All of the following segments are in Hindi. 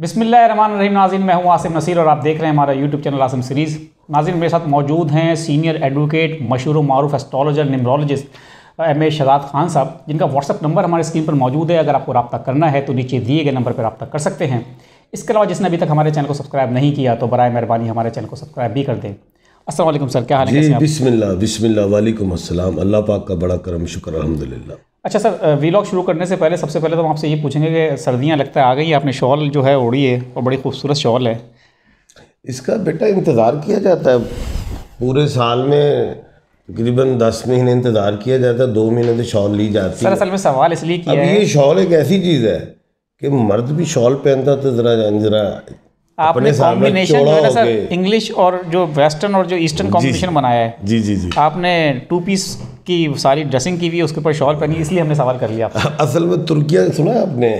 बिसमिल्ल नाजिन मैं हूं आसिम नसीर और आप देख रहे हैं हमारा यूट्यूब चैनल आसिम सीरीज़ नाजिन मेरे साथ मौजूद हैं सीनियर एडवोकेट मशहूर मारूफ astrologer numerologist M A Shadat Khan sahab जिनका व्हाट्सअप नंबर हमारे स्क्रीन पर मौजूद है अगर आपको रबा करना है तो नीचे दिए गए नंबर पर रबा कर सकते हैं इसके अलावा जिसने अभी तक हमारे चैनल को सब्सक्राइब नहीं किया तो बर मेहरबानी हमारे चैनल को सब्सक्राइब भी कर दें असल सर क्या हाल है बिस्मिल्लाह बिस्मिल्लाह वालेकुम अस्सलाम अल्लाह पाक का बड़ा करम शुक्र अलहमदिल्ला अच्छा सर वीलॉग शुरू करने से पहले सबसे पहले तो हम आपसे ये पूछेंगे कि सर्दियाँ लगता है आ गई आपने शॉल जो है ओढ़ी है और बड़ी खूबसूरत शॉल है इसका बेटा इंतज़ार किया जाता है पूरे साल में तकरीबन दस महीने इंतज़ार किया जाता है दो महीने तो शॉल ली जाती सर असल में सवाल इसलिए किया अब ये शॉल एक ऐसी चीज़ है कि मर्द भी शॉल पहनता तो ज़रा ज़रा आपने कॉम्बिनेशन जो है ना सर इंग्लिश और जो वेस्टर्न और जो ईस्टर्न कॉम्बिनेशन बनाया है जी जी जी आपने टू पीस की सारी ड्रेसिंग की हुई है उसके ऊपर शॉल पहनी इसलिए हमने सवाल कर लिया असल में तुर्किया सुना आपने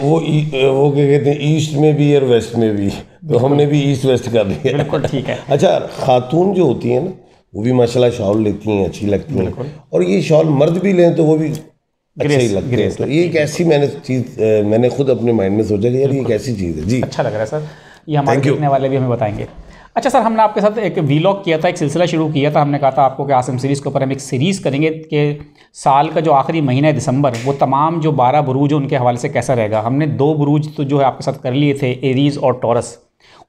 वो वो क्या कहते हैं ईस्ट में भी और वेस्ट में भी तो हमने भी ईस्ट वेस्ट कर दिया बिल्कुल ठीक है अच्छा खातून जो होती है ना वो भी माशाल्लाह शॉल लेती हैं अच्छी लगती हैं और ये शॉल मर्द भी लें तो वो भी ये एक ऐसी मैंने चीज़ मैंने खुद अपने माइंड में सोचा कि यार ये कैसी चीज़ है जी अच्छा लग रहा है सर ये हमारे देखने वाले भी हमें बताएंगे अच्छा सर हमने आपके साथ एक वीलॉग किया था एक सिलसिला शुरू किया था हमने कहा था आपको कि आसम सीरीज़ के ऊपर हम एक सीरीज़ करेंगे कि साल का जो आखिरी महीना है दिसंबर वो तमाम जो बारह बुरूज उनके हवाले से कैसा रहेगा हमने दो बुरूज तो जो है आपके साथ कर लिए थे एरीज़ और टॉरस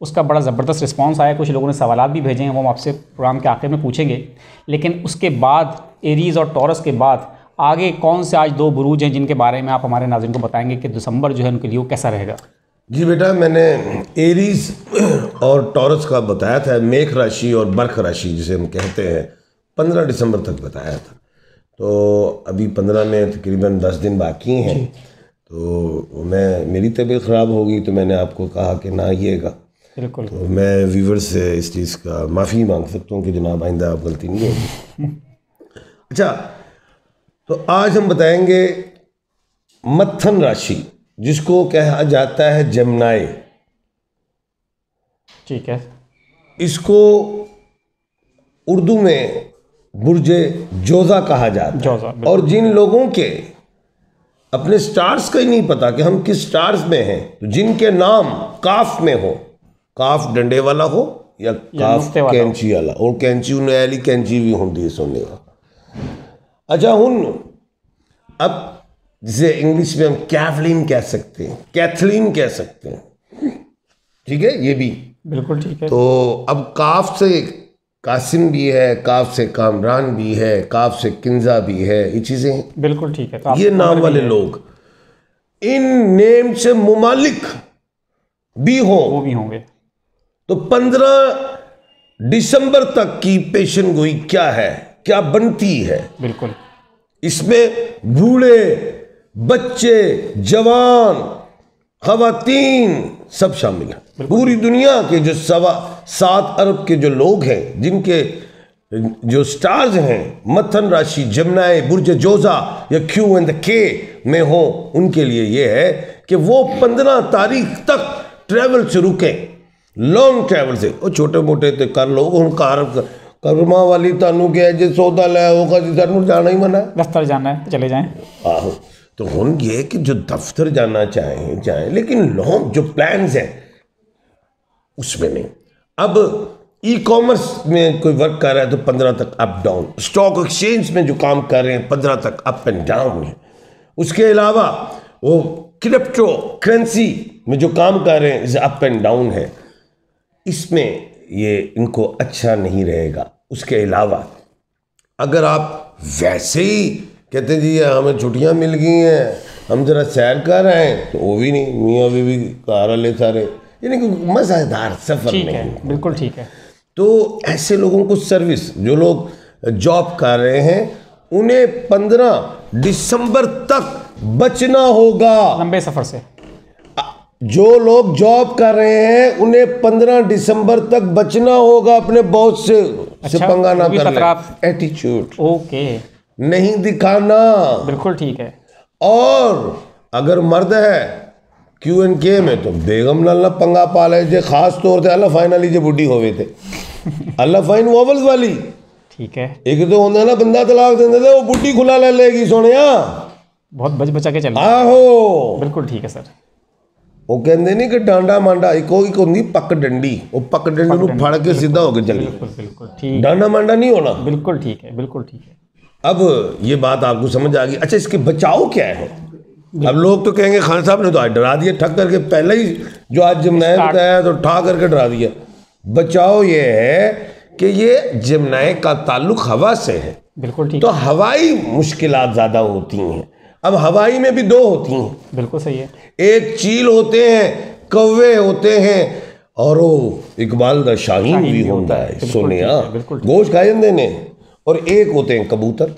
उसका बड़ा ज़बरदस्त रिस्पॉन्स आया कुछ लोगों ने सवाल भी भेजे हैं वो हम आपसे प्रोग्राम के आखिर में पूछेंगे लेकिन उसके बाद एरीज़ और टॉरस के बाद आगे कौन से आज दो बुरूज हैं जिनके बारे में आप हमारे नाजिन को बताएंगे कि दिसंबर जो है उनके लिए वो कैसा रहेगा जी बेटा मैंने एरीज और टॉरस का बताया था मेघ राशि और बर्ख राशि जिसे हम कहते हैं पंद्रह दिसंबर तक बताया था तो अभी पंद्रह में तकरीबन दस दिन बाकी हैं तो मैं मेरी तबीयत ख़राब हो गई तो मैंने आपको कहा कि ना आइएगा बिल्कुल तो मैं व्यूवर से इस चीज़ का माफ़ी मांग सकता हूँ कि जनाब आइंदा आप गलती नहीं होगी अच्छा तो आज हम बताएंगे मत्थन राशि जिसको कहा जाता है जमनाए ठीक है इसको उर्दू में बुरजे जोजा कहा जाता है और जिन लोगों के अपने स्टार्स का ही नहीं पता कि हम किस स्टार्स में हैं तो जिनके नाम काफ में हो काफ डंडे वाला हो या, या काफ कैंची वाला और कैंची उन्हें कैंची भी होंगी सोने वाला अच्छा अब जिसे इंग्लिश में हम कैफलिन कह सकते हैं कैथलिन कह सकते हैं ठीक है ये भी बिल्कुल ठीक है तो अब काफ से कासिम भी है काफ से कामरान भी है काफ से किंजा भी है ये चीज़ें बिल्कुल ठीक है तो ये तो नाम वाले लोग इन नेम से मुमालिक भी हो वो भी होंगे तो पंद्रह दिसंबर तक की पेशन गोई क्या है क्या बनती है बिल्कुल इसमें बूढ़े बच्चे जवान खातन सब शामिल हैं पूरी दुनिया के जो सवा सात अरब के जो लोग हैं जिनके जो स्टार्स हैं मथन राशि जमुनाए बुर्ज जोजा या क्यू एंड के में हो उनके लिए ये है कि वो पंद्रह तारीख तक ट्रैवल से रुकें लॉन्ग ट्रैवल से और छोटे मोटे तो कर लोग उन कार ਕਰਮਾ ਵਾਲੀ ਤੁਹਾਨੂੰ क्या ਜੇ ਸੌਦਾ ਲੈ ਆਓਗਾ ਜੀ ਸਾਨੂੰ ਜਾਣਾ ਹੀ ਮਨਾ दफ्तर जाना है चले जाए आहो तो हम ये कि जो दफ्तर जाना चाहें जाए लेकिन लॉन्ग जो प्लान है उसमें नहीं अब ई कॉमर्स में कोई वर्क कर रहा है तो पंद्रह तक अप डाउन स्टॉक एक्सचेंज में जो काम कर रहे हैं पंद्रह तक अप एंड डाउन है उसके अलावा वो क्रिप्टो करेंसी में जो काम कर रहे हैं अप एंड डाउन है इसमें ये इनको अच्छा नहीं रहेगा उसके अलावा अगर आप वैसे ही कहते जी हमें छुट्टियां मिल गई हैं हम जरा सैर कर रहे हैं तो वो भी नहीं मियाँ भी कार वाले सारे यानी कि मज़ेदार सफ़र नहीं है बिल्कुल ठीक है तो ऐसे लोगों को सर्विस जो लोग जॉब कर रहे हैं उन्हें पंद्रह दिसंबर तक बचना होगा लंबे सफ़र से जो लोग जॉब कर रहे हैं उन्हें पंद्रह दिसंबर तक बचना होगा अपने बॉस से अच्छा, से कर एटीट्यूड ओके नहीं दिखाना बिल्कुल ठीक है और अगर मर्द है क्यू एन के में तो बेगम लाल ना पंगा पा जे खास तौर से अल्लाह फाइनली जे बुढ़ी होवे थे अल्लाह फाइन वोवल्स वाली ठीक है एक तो होंगे ना बंदा तलाक देंगे वो बुढ़ी खुला ले लेगी सोनिया बहुत बच बचा के चल आहो बिल्कुल ठीक है सर ਉਹ कहते नहीं कि डांडा मांडा एक एक होंगी पक डंडी ਉਹ ਪੱਕ ਡੰਡੀ ਨੂੰ ਫੜ ਕੇ ਸਿੱਧਾ बिल्कुल डांडा मांडा नहीं होना बिल्कुल ठीक है बिल्कुल ठीक है अब ये बात आपको समझ आ गई अच्छा इसके बचाव क्या है अब लोग तो कहेंगे खान साहब ने तो आज डरा दिया ठग करके पहले ही जो आज जिमनाय बताया तो ठा करके डरा दिया बचाव ये है कि ये जिमनाय का ताल्लुक हवा से है बिल्कुल ठीक तो हवाई मुश्किलात ज़्यादा होती हैं अब हवाई में भी दो होती हैं बिल्कुल सही है एक चील होते हैं कौवे होते हैं और वो इकबाल द शाहीन भी होता है सोनिया गोश गायंदे ने और एक होते हैं कबूतर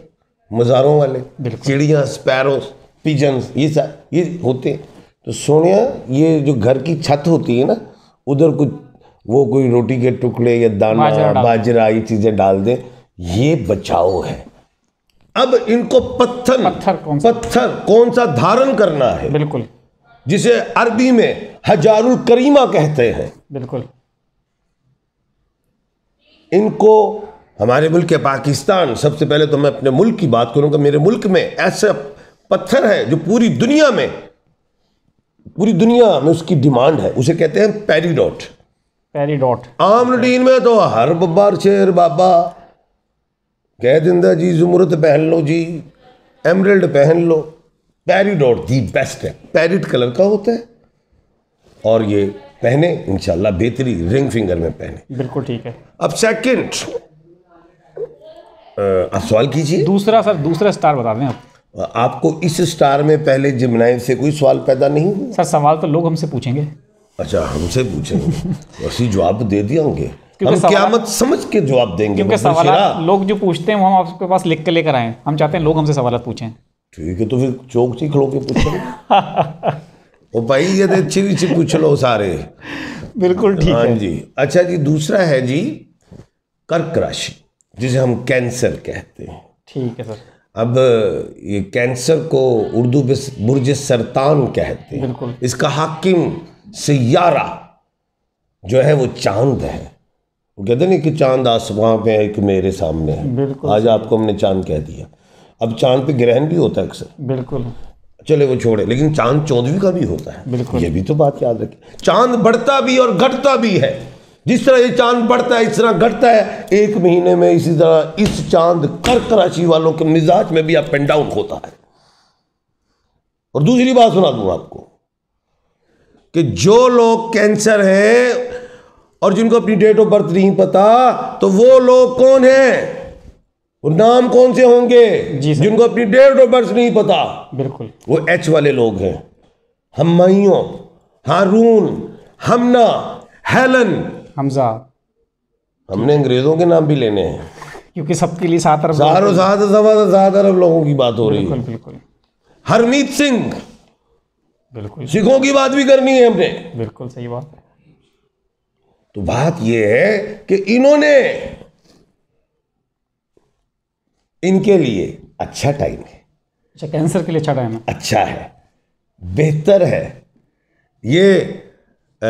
मज़ारों वाले चिड़िया स्पैरोस पिजन ये सब ये होते हैं तो सोनिया ये जो घर की छत होती है ना उधर कुछ वो कोई रोटी के टुकड़े या दाना बाजरा ये चीज़ें डाल दें ये बचाओ है अब इनको पत्थर पत्थर कौन सा पत्थर कौन सा धारण करना है बिल्कुल जिसे अरबी में हजारुल करीमा कहते हैं बिल्कुल इनको हमारे मुल्क पाकिस्तान सबसे पहले तो मैं अपने मुल्क की बात करूंगा मेरे मुल्क में ऐसा पत्थर है जो पूरी दुनिया में पूरी दुनिया में उसकी डिमांड है उसे कहते हैं पैरीडॉट पैरीडॉट आम रूटीन में तो हर बब्बार शेर बाबा कह दिता जी जुमरत पहन लो जी एमरल्ड पहन लो पैरिडोट दी बेस्ट है पैरिट कलर का होता है और ये पहने इनशाला बेहतरी रिंग फिंगर में पहने बिल्कुल ठीक है अब सेकंड आप सवाल कीजिए दूसरा सर दूसरा स्टार बता दें आप आपको इस स्टार में पहले जिमनाइव से कोई सवाल पैदा नहीं हुआ सर सवाल तो लोग हमसे पूछेंगे अच्छा हमसे पूछेंगे वैसे जवाब दे दिया होंगे हम क्यामत समझ के जवाब देंगे क्योंकि सवाल लोग जो पूछते हैं वो हम आपके पास लिख के लेकर आए हम चाहते हैं लोग हमसे सवाल पूछें ठीक है तो फिर चौक से खड़ो के पूछो ओ भाई ये तो अच्छी पूछ लो सारे बिल्कुल ठीक हाँ जी अच्छा जी दूसरा है जी कर्क राशि जिसे हम कैंसर कहते हैं ठीक है सर अब ये कैंसर को उर्दू में बुरज सरतान कहते हैं बिल्कुल इसका हाकिम सियारा जो है वो चांद है कहते हैं ना कि चांद आसमां पे एक मेरे सामने है आज आपको हमने चांद कह दिया अब चांद पे ग्रहण भी होता है अक्सर बिल्कुल चले वो छोड़े लेकिन चांद चौदहवीं का भी होता है बिल्कुल ये भी तो बात याद रखे चांद बढ़ता भी और घटता भी है जिस तरह ये चांद बढ़ता है इस तरह घटता है एक महीने में इसी तरह इस चांद कर्क राशि वालों के मिजाज में भी अप एंड डाउन होता है और दूसरी बात सुना दू आपको कि जो लोग कैंसर हैं और जिनको अपनी डेट ऑफ बर्थ नहीं पता तो वो लोग कौन हैं नाम कौन से होंगे जिनको अपनी डेट ऑफ बर्थ नहीं पता बिल्कुल वो एच वाले लोग हैं हमायों हारून हमना हेलन हमजा हमने अंग्रेजों के नाम भी लेने हैं क्योंकि सबके लिए सात अरब सारों सात सात अरब लोगों की बात हो रही है बिल्कुल हरमीत सिंह बिल्कुल सिखों की बात भी करनी है हमने बिल्कुल सही बात है तो बात यह है कि इन्होंने इनके लिए अच्छा टाइम है अच्छा कैंसर के लिए अच्छा टाइम है अच्छा है बेहतर है ये आ,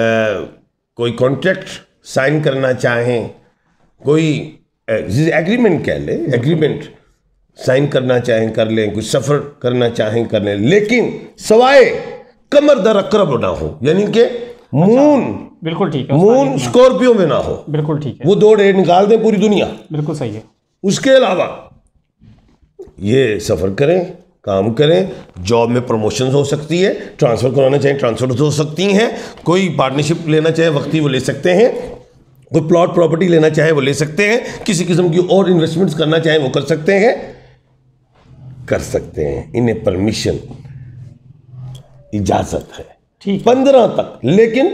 कोई कॉन्ट्रैक्ट साइन करना चाहें कोई एग्रीमेंट कह लें एग्रीमेंट साइन करना चाहें कर लें कुछ सफ़र करना चाहें कर लें लेकिन सवाए कमर दर अक्रब ना हो यानी कि मून अच्छा, बिल्कुल ठीक है मून स्कॉर्पियो में ना हो बिल्कुल ठीक है वो दो डेट निकाल दें पूरी दुनिया बिल्कुल सही है उसके अलावा ये सफ़र करें काम करें जॉब में प्रमोशन हो सकती है ट्रांसफ़र कराना चाहें ट्रांसफ़र हो सकती हैं कोई पार्टनरशिप लेना चाहे वक्ती वो ले सकते हैं कोई प्लॉट प्रॉपर्टी लेना चाहे वो ले सकते हैं किसी किस्म की और इन्वेस्टमेंट्स करना चाहे वो कर सकते हैं कर सकते हैं इन्हें परमिशन इजाज़त है पंद्रह तक लेकिन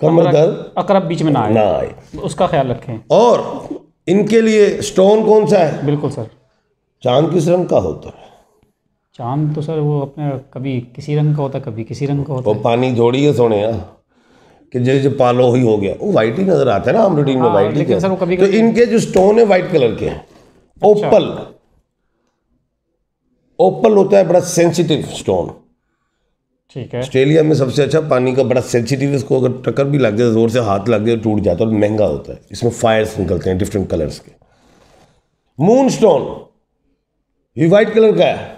कमर दर्द अकरब बीच में ना आए ना आए तो उसका ख्याल रखें और इनके लिए स्टोन कौन सा है बिल्कुल सर चांद किस रंग का होता है चांद तो सर वो अपने कभी किसी रंग का होता है कभी किसी रंग का होता है पानी है सोने यार हाँ। कि जैसे पालो ही हो गया वो वाइट ही नज़र आता है ना हम रूटीन में वाइट हाँ, ही सर वो कभी तो इनके जो स्टोन है वाइट कलर के हैं ओपल अच्छा। ओपल होता है बड़ा सेंसिटिव स्टोन ठीक है ऑस्ट्रेलिया में सबसे अच्छा पानी का बड़ा सेंसिटिव इसको अगर टक्कर भी लग जाए ज़ोर से हाथ लग जाए टूट जाता है और महंगा होता है इसमें फायर्स निकलते हैं डिफरेंट कलर्स के मून स्टोन ये वाइट कलर का है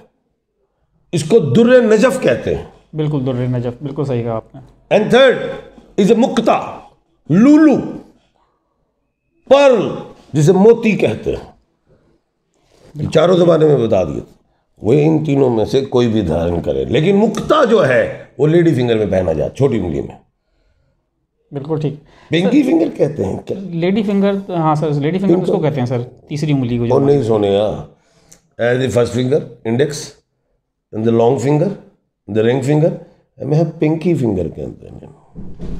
इसको दुर्र नजफ कहते हैं बिल्कुल दुर्र नजफ बिल्कुल सही कहा आपने एंड थर्ड इज ए मुक्ता लूलू पर्ल जिसे मोती कहते हैं चारों जमाने में बता दिए वो इन तीनों में से कोई भी धारण करे लेकिन मुक्ता जो है वो लेडी फिंगर में पहना जाए छोटी उंगली में बिल्कुल ठीक पिंकी फिंगर कहते हैं क्या लेडी फिंगर हाँ सर लेडी फिंगर उसको कहते हैं सर तीसरी उंगली को और नहीं सोने as a first finger index the long finger the ring finger मैं पिंकी फिंगर कहते हैं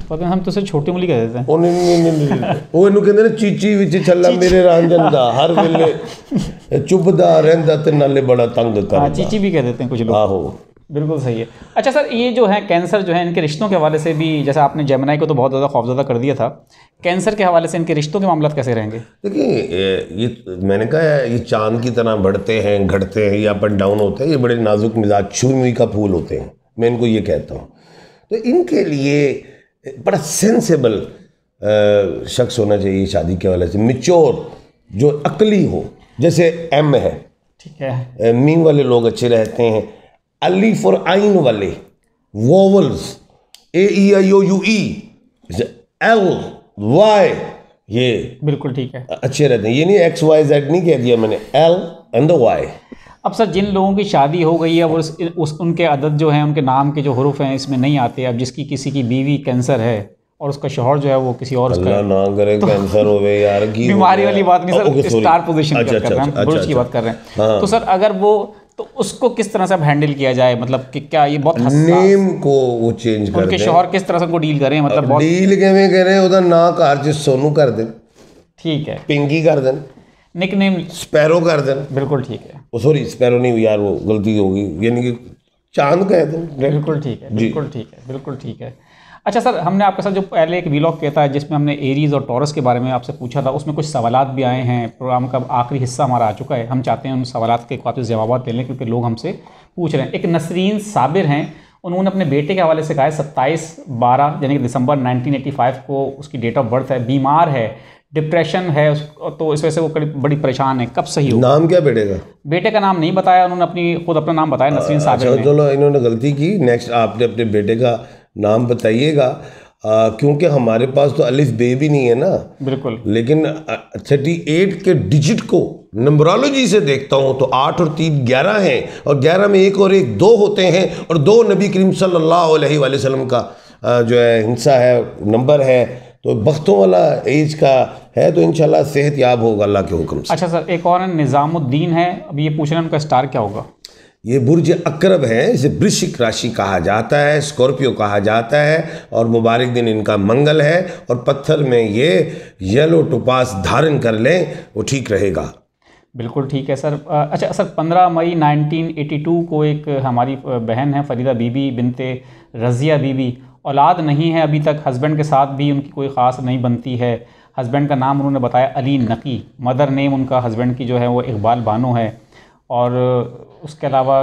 ਪਤਾ ਹਮ ਤੁਸੀਂ ਛੋਟੀ ਉਂਗਲੀ ਕਹਿ ਦਿੰਦੇ ਉਹ ਨਹੀਂ ਨਹੀਂ ਨਹੀਂ ਉਹ ਇਹਨੂੰ ਕਹਿੰਦੇ ਨੇ ਚੀਚੀ ਵਿੱਚ ਛੱਲਾ ਮੇਰੇ ਰਾਂਝਨ ਦਾ ਹਰ ਵੇਲੇ ਚੁੱਭਦਾ ਰਹਿੰਦਾ ਤੇ ਨਾਲੇ ਬੜਾ ਤੰਗ ਕਰਦਾ ਹਾਂ ਚੀਚੀ ਆਹੋ बिल्कुल सही है अच्छा सर ये जो है कैंसर जो है इनके रिश्तों के हवाले से भी जैसे आपने जेमनाई को तो बहुत ज़्यादा खौफजदा कर दिया था कैंसर के हवाले से इनके रिश्तों के मामला कैसे रहेंगे देखिए ये मैंने कहा ये चांद की तरह बढ़ते हैं घटते हैं ये अप एंड डाउन होते हैं ये बड़े नाजुक मिजाज छुई का फूल होते हैं मैं इनको ये कहता हूँ तो इनके लिए बड़ा सेंसेबल शख्स होना चाहिए शादी के हवाले से मिच्योर जो अकली हो जैसे एम है ठीक है मीम वाले लोग अच्छे रहते हैं अलीफ और आइन वाले vowels A E I O U E L Y ये बिल्कुल ठीक है अच्छे रहते हैं ये नहीं एक्स वाई जेड नहीं कह दिया मैंने एल एंड द वाई अब सर जिन लोगों की शादी हो गई है और उस, उस उनके अदद जो हैं उनके नाम के जो हरूफ हैं इसमें नहीं आते अब जिसकी किसी की बीवी कैंसर है और उसका शोहर जो है वो किसी और उसका ना करे तो कैंसर हो गए यार की बीमारी वाली बात नहीं सर स्टार पोजीशन अच्छा, अच्छा, कर रहे हैं बुरुज अच्छा, की अच्छा। बात कर रहे हैं हाँ। तो सर अगर वो तो उसको किस तरह से अब हैंडल किया जाए मतलब कि क्या ये बहुत नेम को वो चेंज कर उनके शोहर किस तरह से उनको डील करें मतलब बहुत डील कैसे करें उधर ना कार जिस सोनू कर दें ठीक है पिंकी कर दें नेम स्पैरो कर दें बिल्कुल ठीक है वो सॉरी स्पैरो नहीं यार वो गलती होगी यानी कि चांद कह दो तो। बिल्कुल ठीक है बिल्कुल ठीक है बिल्कुल ठीक है अच्छा सर हमने आपके साथ जो पहले एक वीलॉग किया था जिसमें हमने एरीज और टॉरस के बारे में आपसे पूछा था उसमें कुछ सवाल भी आए हैं प्रोग्राम का आखिरी हिस्सा हमारा आ चुका है हम चाहते हैं उन सवाल के काफी जवाब दे लें क्योंकि लोग हमसे पूछ रहे हैं एक नसरीन साबिर हैं उन्होंने अपने बेटे के हवाले से कहा है सत्ताईस बारह यानी कि दिसंबर 1985 को उसकी डेट ऑफ बर्थ है बीमार है डिप्रेशन है तो इस वजह से वो बड़ी परेशान है कब सही हो नाम क्या बेटे का बेटे का नाम नहीं बताया उन्होंने अपनी खुद अपना नाम बताया नसरीन अच्छा, साहब चलो तो इन्होंने गलती की नेक्स्ट आपने अपने बेटे का नाम बताइएगा क्योंकि हमारे पास तो अलिफ बे भी नहीं है ना बिल्कुल लेकिन थर्टी एट के डिजिट को नंबरोलॉजी से देखता हूँ तो आठ और तीन ग्यारह हैं और ग्यारह में एक और एक दो होते हैं और दो नबी करीम सल्लल्लाहो अलैहि वसल्लम का जो है हिंसा है नंबर है तो बख्तों वाला एज का है तो इनशाला सेहत याब होगा अल्लाह के हुक्म से अच्छा सर एक और निज़ामुद्दीन है अब ये पूछ रहे हैं उनका स्टार क्या होगा ये बुर्ज अक्रब है इसे वृश्चिक राशि कहा जाता है स्कॉर्पियो कहा जाता है और मुबारक दिन इनका मंगल है और पत्थर में ये येलो टुपास धारण कर लें वो ठीक रहेगा बिल्कुल ठीक है सर अच्छा सर 15 मई 1982 को एक हमारी बहन है फरीदा बीबी बिनते रज़िया बीबी औलाद नहीं है अभी तक हस्बैंड के साथ भी उनकी कोई ख़ास नहीं बनती है हस्बैंड का नाम उन्होंने बताया अली नकी मदर नेम उनका हस्बैंड की जो है वो इकबाल बानो है और उसके अलावा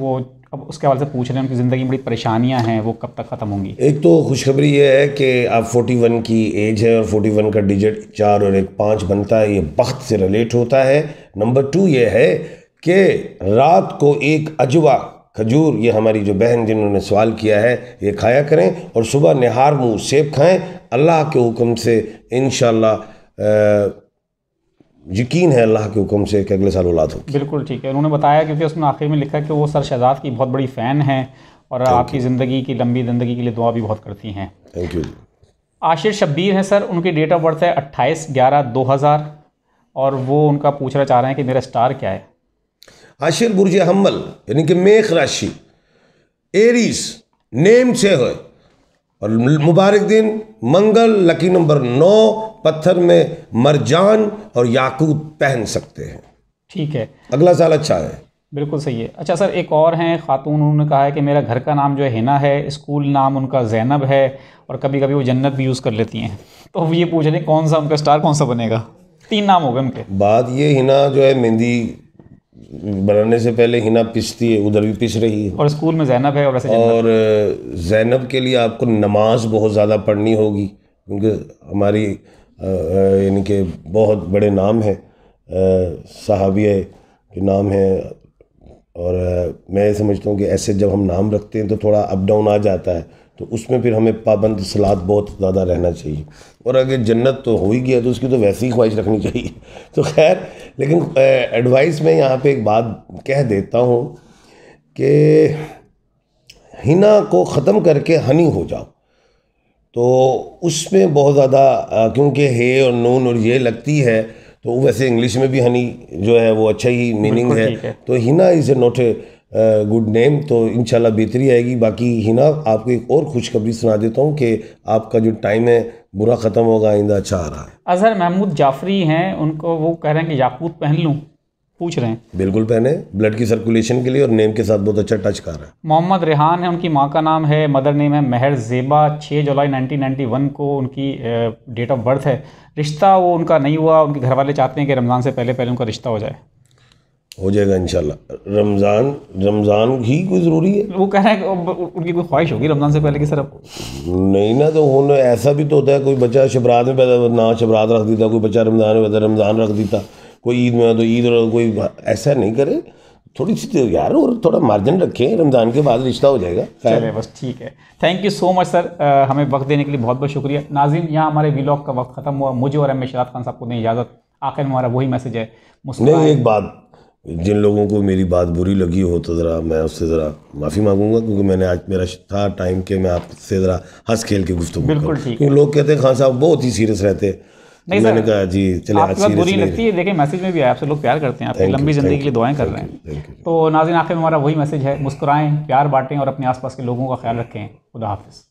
वो अब उसके हवाले से पूछ रहे हैं उनकी ज़िंदगी में बड़ी परेशानियां हैं वो कब तक ख़त्म होंगी एक तो खुशखबरी ये है कि आप 41 की एज है और 41 का डिजिट चार और एक पाँच बनता है ये वक्त से रिलेट होता है नंबर टू ये है कि रात को एक अजवा खजूर ये हमारी जो बहन जिन्होंने सवाल किया है ये खाया करें और सुबह नहार मुँह सेब खाएँ अल्लाह के हुक्म से इन यकीन है अल्लाह के हुक्म से कि अगले साल औलाद हो बिल्कुल ठीक है उन्होंने बताया क्योंकि उसने आखिर में लिखा कि वो सर शहजाद की बहुत बड़ी फ़ैन हैं और आपकी ज़िंदगी की लंबी ज़िंदगी के लिए दुआ भी बहुत करती हैं थैंक यू आशिर शब्बीर हैं सर उनकी डेट ऑफ बर्थ है अट्ठाईस ग्यारह दो हज़ार और वो उनका पूछना चाह रहे हैं कि मेरा स्टार क्या है આશીર बुर्ज हम्बल यानी कि मेघ राशि एरीज नेम से है और मुबारक दिन मंगल लकी नंबर नौ पत्थर में मरजान और याकूत पहन सकते हैं ठीक है अगला साल अच्छा है बिल्कुल सही है अच्छा सर एक और हैं खातून उन्होंने कहा है कि मेरा घर का नाम जो है हिना है स्कूल नाम उनका जैनब है और कभी कभी वो जन्नत भी यूज़ कर लेती हैं तो ये पूछ रहे कौन सा उनका स्टार कौन सा बनेगा तीन नाम हो गए उनके बाद ये हिना जो है मेहंदी बनाने से पहले हिना पिसती है उधर भी पिस रही है और स्कूल में जैनब है और वैसे और जैनब के लिए आपको नमाज बहुत ज़्यादा पढ़नी होगी क्योंकि हमारी यानी कि बहुत बड़े नाम हैं सहाबिया के नाम है और मैं समझता हूँ कि ऐसे जब हम नाम रखते हैं तो थोड़ा अप डाउन आ जाता है तो उसमें फिर हमें पाबंद सलाद बहुत ज़्यादा रहना चाहिए और अगर जन्नत तो हो ही गया तो उसकी तो वैसी ही ख्वाहिश रखनी चाहिए तो खैर लेकिन एडवाइस में यहाँ पे एक बात कह देता हूँ कि हिना को ख़त्म करके हनी हो जाओ तो उसमें बहुत ज़्यादा क्योंकि हे और नून और ये लगती है तो वैसे इंग्लिश में भी हनी जो है वो अच्छा ही मीनिंग है।, है तो Hina is a not a good name तो इन बेहतरी आएगी बाकी हिना आपको एक और खुशखबरी सुना देता हूँ कि आपका जो टाइम है बुरा ख़त्म होगा आइंदा अच्छा आ रहा है अजहर महमूद जाफरी हैं उनको वो कह रहे हैं कि याकूत पहन लूँ पूछ रहे हैं बिल्कुल पहने ब्लड की सर्कुलेशन के लिए और नेम के साथ बहुत अच्छा टच कर रहा है मोहम्मद रेहान है उनकी माँ का नाम है मदर नेम है महर जेबा छः जुलाई नाइनटीन वन को उनकी डेट ऑफ बर्थ है रिश्ता वो उनका नहीं हुआ उनके घर वाले चाहते हैं कि रमज़ान से पहले पहले उनका रिश्ता हो जाए हो जाएगा इंशाल्लाह रमज़ान रमज़ान ही कोई ज़रूरी है वो कह रहे हैं उनकी कोई ख्वाहिश होगी रमज़ान से पहले की सर नहीं ना तो हूँ ऐसा भी तो होता है कोई बच्चा शबरात में पैदा ना शबरात रख देता कोई बच्चा रमज़ान में पैदा रमज़ान रख देता कोई ईद में तो ईद कोई ऐसा नहीं करे थोड़ी सी तो यार और थोड़ा मार्जिन रखें रमज़ान के बाद रिश्ता हो जाएगा चले बस ठीक है thank you so much sir आ, हमें वक्त देने के लिए बहुत बहुत शुक्रिया नाजिन यहाँ हमारे व्लॉग का वक्त ख़त्म हुआ मुझे और एम शराब खान साहब को नहीं इजाज़त आखिर हमारा वही मैसेज है नहीं एक बात जिन लोगों को मेरी बात बुरी लगी हो तो ज़रा मैं उससे ज़रा माफ़ी मांगूंगा क्योंकि मैंने आज मेरा था टाइम के मैं आपसे ज़रा हंस खेल के गुफ्तु बिल्कुल क्योंकि लोग कहते हैं खान साहब बहुत ही सीरियस रहते हैं तो मैंने कहा जी चले आज सीरियस बुरी लगती है देखें मैसेज में भी आया आपसे लोग प्यार करते हैं आपकी लंबी ज़िंदगी के लिए दुआएं कर रहे हैं तो नाजिन आखिर हमारा वही मैसेज है मुस्कुराएं प्यार बांटें और अपने आसपास के लोगों का ख्याल रखें खुदा हाफिज़